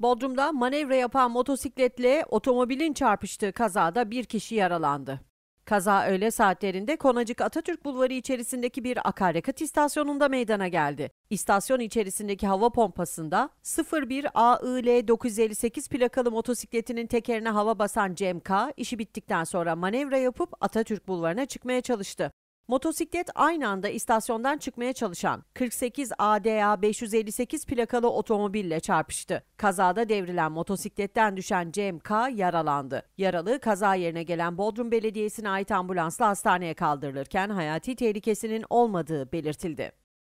Bodrum'da manevra yapan motosikletle otomobilin çarpıştığı kazada bir kişi yaralandı. Kaza öğle saatlerinde Konacık Atatürk Bulvarı içerisindeki bir akaryakıt istasyonunda meydana geldi. İstasyon içerisindeki hava pompasında 01 AIL 958 plakalı motosikletinin tekerine hava basan Cem K, işi bittikten sonra manevra yapıp Atatürk Bulvarı'na çıkmaya çalıştı. Motosiklet aynı anda istasyondan çıkmaya çalışan 48 ADA 558 plakalı otomobille çarpıştı. Kazada devrilen motosikletten düşen Cem K. yaralandı. Yaralı kaza yerine gelen Bodrum Belediyesi'ne ait ambulansla hastaneye kaldırılırken hayati tehlikesinin olmadığı belirtildi.